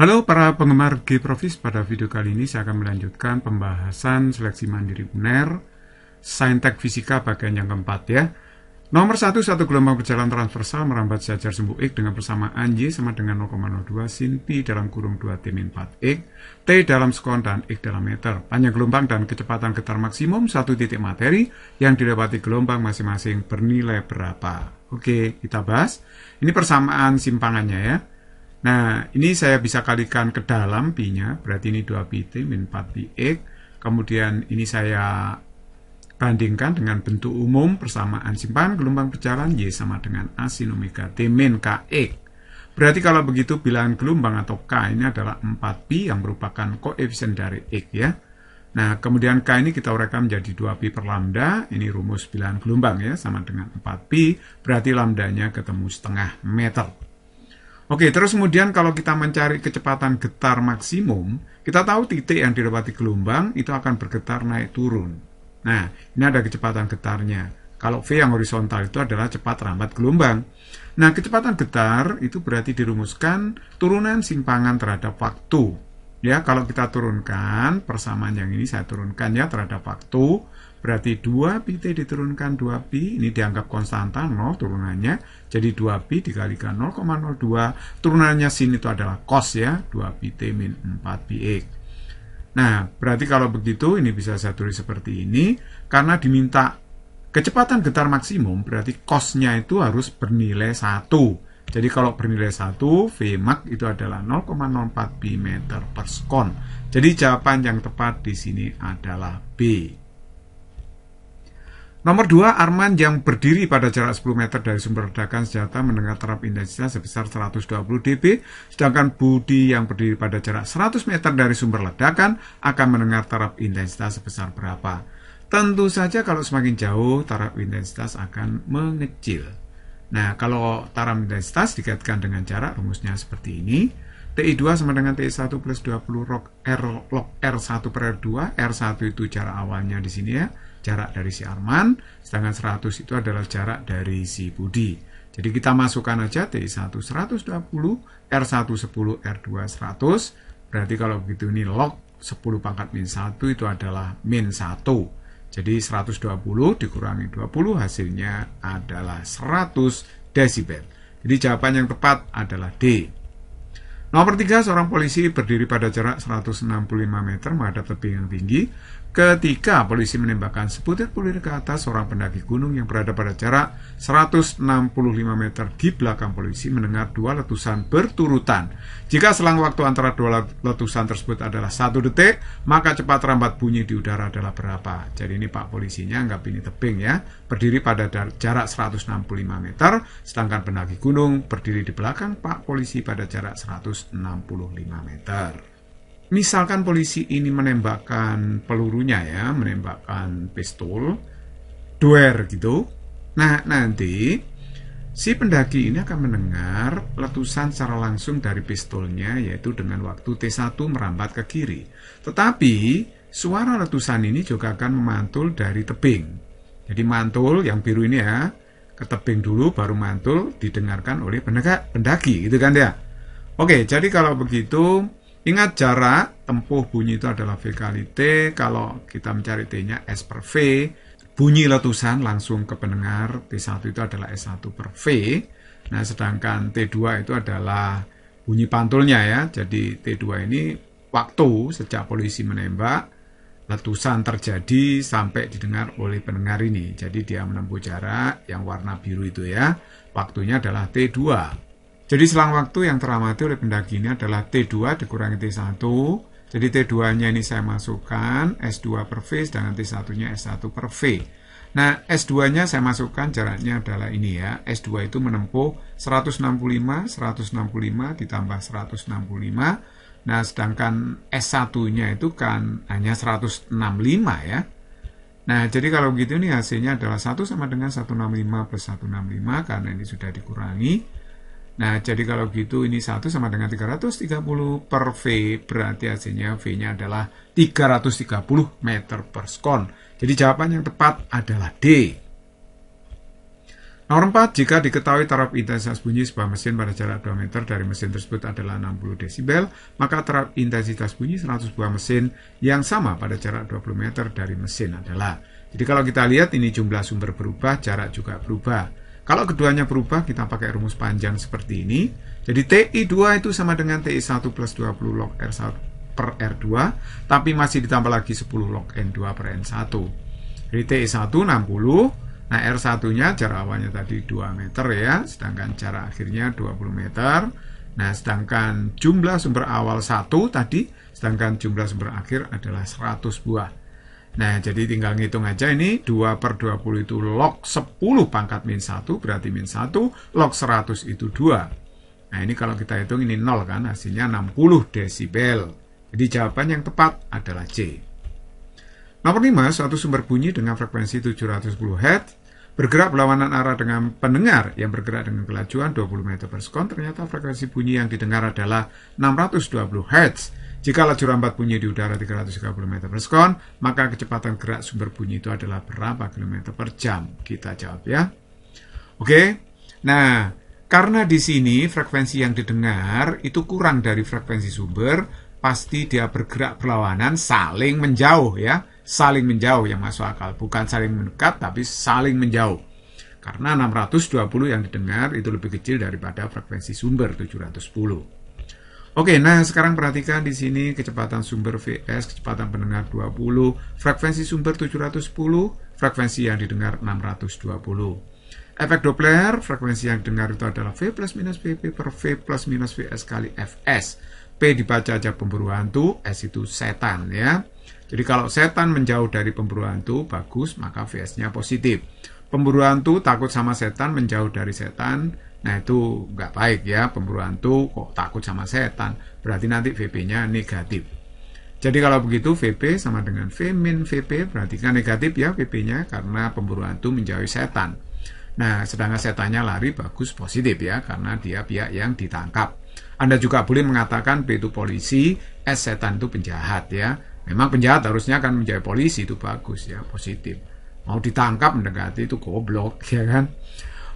Halo para penggemar G-Profis, pada video kali ini saya akan melanjutkan pembahasan seleksi mandiri UNER, Saintek Fisika bagian yang keempat ya. Nomor 1, satu gelombang berjalan transversal merambat sejajar sumbu X dengan persamaan Y sama dengan 0,02 sin pi dalam kurung 2 T min 4 X, T dalam sekon dan X dalam meter. Panjang gelombang dan kecepatan getar maksimum satu titik materi yang dilewati gelombang masing-masing bernilai berapa. Oke, kita bahas. Ini persamaan simpangannya ya. Nah, ini saya bisa kalikan ke dalam pi-nya, berarti ini 2pi t min 4pi x. Kemudian ini saya bandingkan dengan bentuk umum persamaan simpan gelombang berjalan Y sama dengan A sin omega T min KX. Berarti kalau begitu bilangan gelombang atau K ini adalah 4pi yang merupakan koefisien dari X ya. Nah, kemudian K ini kita uraikan menjadi 2pi per lambda, ini rumus bilangan gelombang ya, sama dengan 4pi, berarti lambdanya ketemu setengah meter. Oke, terus kemudian kalau kita mencari kecepatan getar maksimum, kita tahu titik yang dilewati gelombang itu akan bergetar naik turun. Nah, ini ada kecepatan getarnya. Kalau V yang horizontal itu adalah cepat rambat gelombang. Nah, kecepatan getar itu berarti dirumuskan turunan simpangan terhadap waktu. Ya, kalau kita turunkan persamaan yang ini saya turunkan ya terhadap waktu, Berarti 2pi-t diturunkan 2pi, ini dianggap konstanta 0 turunannya, jadi 2pi dikalikan 0,02, turunannya sini itu adalah cos ya, 2pi-t min 4pi-x. Nah, berarti kalau begitu ini bisa saya tulis seperti ini, karena diminta kecepatan getar maksimum, berarti cosnya itu harus bernilai 1. Jadi kalau bernilai 1, max itu adalah 0,04 pi meter per sekon. Jadi jawaban yang tepat di sini adalah B. Nomor dua, Arman yang berdiri pada jarak 10 meter dari sumber ledakan senjata mendengar terap intensitas sebesar 120 dB, sedangkan Budi yang berdiri pada jarak 100 meter dari sumber ledakan akan mendengar terap intensitas sebesar berapa. Tentu saja kalau semakin jauh, taraf intensitas akan mengecil. Nah, kalau taraf intensitas dikaitkan dengan jarak, rumusnya seperti ini. TI2 sama dengan TI1 plus 20 log R, log R1 per R2. R1 itu jarak awalnya di sini ya jarak dari si Arman, sedangkan 100 itu adalah jarak dari si Budi. Jadi kita masukkan aja T1 120, R1 10, R2 100. Berarti kalau begitu ini log 10 pangkat min 1 itu adalah min 1. Jadi 120 dikurangi 20 hasilnya adalah 100 desibel. Jadi jawaban yang tepat adalah D. Nomor tiga, seorang polisi berdiri pada jarak 165 meter menghadap tebing yang tinggi. Ketika polisi menembakkan sebutir pulir ke atas, seorang pendaki gunung yang berada pada jarak 165 meter di belakang polisi mendengar dua letusan berturutan. Jika selang waktu antara dua letusan tersebut adalah satu detik, maka cepat rambat bunyi di udara adalah berapa. Jadi ini Pak polisinya anggap ini tebing ya, berdiri pada jarak 165 meter, sedangkan pendaki gunung berdiri di belakang Pak polisi pada jarak 100 165 meter. Misalkan polisi ini menembakkan pelurunya ya, menembakkan pistol, duer gitu. Nah, nanti si pendaki ini akan mendengar letusan secara langsung dari pistolnya yaitu dengan waktu T1 merambat ke kiri. Tetapi suara letusan ini juga akan memantul dari tebing. Jadi mantul yang biru ini ya, ke tebing dulu baru mantul didengarkan oleh pendaki, pendaki gitu kan ya. Oke, jadi kalau begitu ingat jarak tempuh bunyi itu adalah V kali T. Kalau kita mencari T-nya S per V. Bunyi letusan langsung ke pendengar T1 itu adalah S1 per V. Nah, sedangkan T2 itu adalah bunyi pantulnya ya. Jadi T2 ini waktu sejak polisi menembak letusan terjadi sampai didengar oleh pendengar ini. Jadi dia menempuh jarak yang warna biru itu ya. Waktunya adalah T2. Jadi selang waktu yang teramati oleh pendaki ini adalah T2 dikurangi T1. Jadi T2-nya ini saya masukkan S2 per V sedangkan T1-nya S1 per V. Nah, S2-nya saya masukkan jaraknya adalah ini ya. S2 itu menempuh 165, 165 ditambah 165. Nah, sedangkan S1-nya itu kan hanya 165 ya. Nah, jadi kalau gitu ini hasilnya adalah 1 sama dengan 165 plus 165 karena ini sudah dikurangi. Nah, jadi kalau gitu ini 1 sama dengan 330 per V, berarti hasilnya V-nya adalah 330 meter per skon. Jadi jawaban yang tepat adalah D. Nomor 4, jika diketahui taraf intensitas bunyi sebuah mesin pada jarak 2 meter dari mesin tersebut adalah 60 desibel, maka taraf intensitas bunyi 100 buah mesin yang sama pada jarak 20 meter dari mesin adalah. Jadi kalau kita lihat ini jumlah sumber berubah, jarak juga berubah. Kalau keduanya berubah, kita pakai rumus panjang seperti ini. Jadi TI2 itu sama dengan TI1 plus 20 log R1 per R2, tapi masih ditambah lagi 10 log N2 per N1. Jadi TI1 60, nah R1-nya jarak awalnya tadi 2 meter ya, sedangkan jarak akhirnya 20 meter. Nah, sedangkan jumlah sumber awal 1 tadi, sedangkan jumlah sumber akhir adalah 100 buah. Nah, jadi tinggal ngitung aja ini 2 per 20 itu log 10 pangkat min 1, berarti min 1, log 100 itu 2. Nah, ini kalau kita hitung ini 0 kan, hasilnya 60 desibel. Jadi jawaban yang tepat adalah C. Nomor 5, suatu sumber bunyi dengan frekuensi 710 Hz bergerak berlawanan arah dengan pendengar yang bergerak dengan kelajuan 20 meter per sekon ternyata frekuensi bunyi yang didengar adalah 620 Hz jika laju rambat bunyi di udara 330 meter per sekon, maka kecepatan gerak sumber bunyi itu adalah berapa kilometer per jam? Kita jawab ya. Oke, nah karena di sini frekuensi yang didengar itu kurang dari frekuensi sumber, pasti dia bergerak perlawanan, saling menjauh ya. Saling menjauh yang masuk akal, bukan saling mendekat tapi saling menjauh. Karena 620 yang didengar itu lebih kecil daripada frekuensi sumber 710. Oke, nah sekarang perhatikan di sini kecepatan sumber VS, kecepatan pendengar 20, frekuensi sumber 710, frekuensi yang didengar 620. Efek Doppler, frekuensi yang didengar itu adalah V plus minus VP per V plus minus VS kali FS. P dibaca aja pemburu hantu, S itu setan ya. Jadi kalau setan menjauh dari pemburu hantu, bagus, maka VS-nya positif. Pemburu hantu takut sama setan, menjauh dari setan. Nah itu nggak baik ya, pemburu hantu kok takut sama setan. Berarti nanti VP-nya negatif. Jadi kalau begitu VP sama dengan V min VP, kan negatif ya VP-nya karena pemburu hantu menjauhi setan. Nah, sedangkan setannya lari bagus positif ya karena dia pihak yang ditangkap. Anda juga boleh mengatakan P itu polisi, S setan itu penjahat ya. Memang penjahat harusnya akan menjadi polisi itu bagus ya, positif mau ditangkap mendekati itu goblok ya kan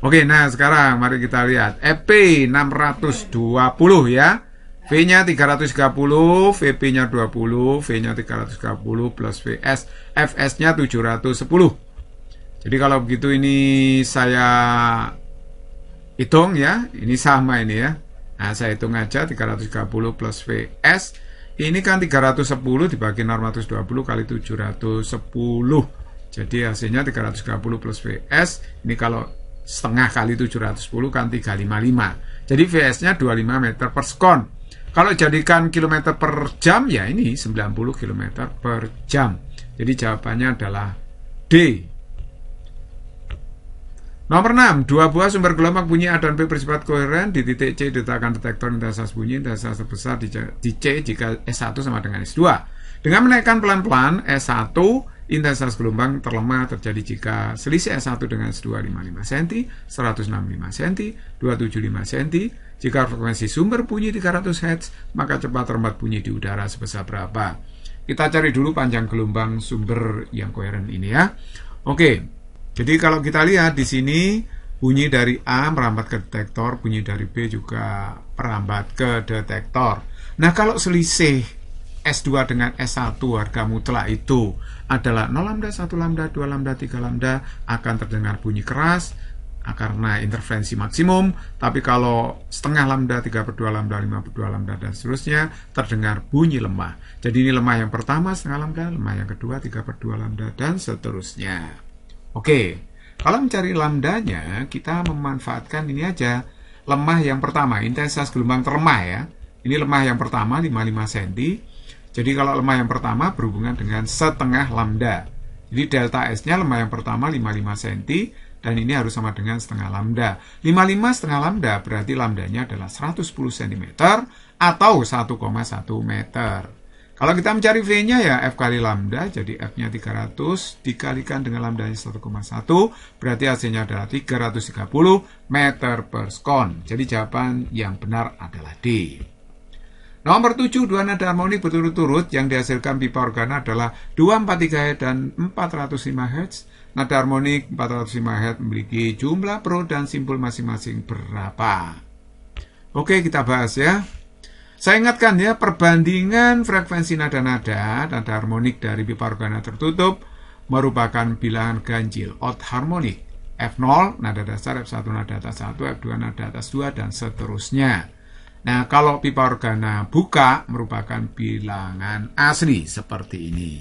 Oke nah sekarang mari kita lihat EP 620 ya V nya 330 VP nya 20 V nya 330 plus VS FS nya 710 jadi kalau begitu ini saya hitung ya ini sama ini ya Nah saya hitung aja 330 plus VS ini kan 310 dibagi 620 kali 710 jadi hasilnya 330 plus VS, ini kalau setengah kali 710 kan 355. Jadi VS-nya 25 meter per sekon. Kalau jadikan kilometer per jam, ya ini 90 kilometer per jam. Jadi jawabannya adalah D. Nomor 6, dua buah sumber gelombang bunyi A dan B bersifat koheren di titik C ditetapkan detektor intensitas bunyi intensitas terbesar di C jika S1 sama dengan S2. Dengan menaikkan pelan-pelan, e S1 intensitas gelombang terlemah terjadi jika selisih e S1 dengan S2 cm, 165 cm, 275 cm. Jika frekuensi sumber bunyi 300 Hz, maka cepat rembat bunyi di udara sebesar berapa? Kita cari dulu panjang gelombang sumber yang koheren ini ya. Oke, jadi kalau kita lihat di sini bunyi dari A merambat ke detektor, bunyi dari B juga merambat ke detektor. Nah, kalau selisih S2 dengan S1 harga mutlak itu adalah 0 lambda, 1 lambda, 2 lambda, 3 lambda akan terdengar bunyi keras karena interferensi maksimum tapi kalau setengah lambda, 3 per 2 lambda, 5 per 2 lambda dan seterusnya terdengar bunyi lemah jadi ini lemah yang pertama setengah lambda, lemah yang kedua 3 per 2 lambda dan seterusnya oke kalau mencari lambdanya kita memanfaatkan ini aja lemah yang pertama intensitas gelombang terlemah ya ini lemah yang pertama 55 cm jadi kalau lemah yang pertama berhubungan dengan setengah lambda. Jadi delta S-nya lemah yang pertama 55 cm dan ini harus sama dengan setengah lambda. 55 setengah lambda berarti lambdanya adalah 110 cm atau 1,1 meter. Kalau kita mencari V-nya ya F kali lambda, jadi F-nya 300 dikalikan dengan lambdanya 1,1, berarti hasilnya adalah 330 meter per skon. Jadi jawaban yang benar adalah D. Nomor 7 dua nada harmonik berturut-turut yang dihasilkan pipa organa adalah 243 Hz dan 405 Hz. Nada harmonik 405 Hz memiliki jumlah pro dan simpul masing-masing berapa? Oke, kita bahas ya. Saya ingatkan ya, perbandingan frekuensi nada-nada, nada harmonik dari pipa organa tertutup merupakan bilangan ganjil, odd harmonik. F0, nada dasar, F1 nada atas 1, F2 nada atas 2, dan seterusnya. Nah, kalau pipa organa buka merupakan bilangan asli seperti ini.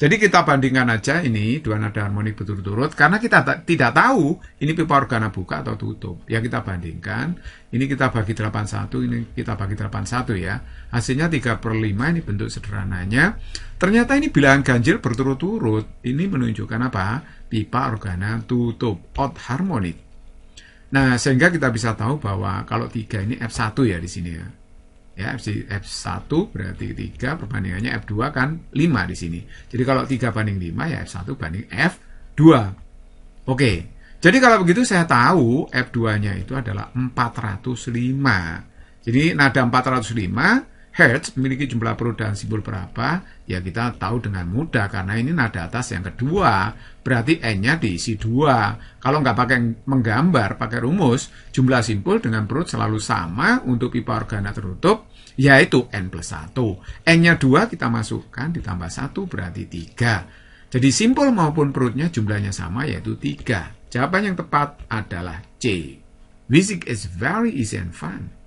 Jadi kita bandingkan aja ini dua nada harmonik berturut-turut karena kita tidak tahu ini pipa organa buka atau tutup. Ya kita bandingkan, ini kita bagi 81, ini kita bagi 81 ya. Hasilnya 3 per 5 ini bentuk sederhananya. Ternyata ini bilangan ganjil berturut-turut. Ini menunjukkan apa? Pipa organa tutup, odd harmonic Nah, sehingga kita bisa tahu bahwa kalau 3 ini F1 ya di sini ya. Ya, F1 berarti 3 perbandingannya F2 kan 5 di sini. Jadi kalau 3 banding 5 ya F1 banding F2. Oke. Jadi kalau begitu saya tahu F2-nya itu adalah 405. Jadi nada 405 Hertz memiliki jumlah perut dan simbol berapa? Ya kita tahu dengan mudah karena ini nada atas yang kedua. Berarti N-nya diisi dua. Kalau nggak pakai menggambar, pakai rumus, jumlah simpul dengan perut selalu sama untuk pipa organa tertutup, yaitu N plus 1. N-nya 2 kita masukkan, ditambah 1 berarti 3. Jadi simpul maupun perutnya jumlahnya sama yaitu 3. Jawaban yang tepat adalah C. Music is very easy and fun.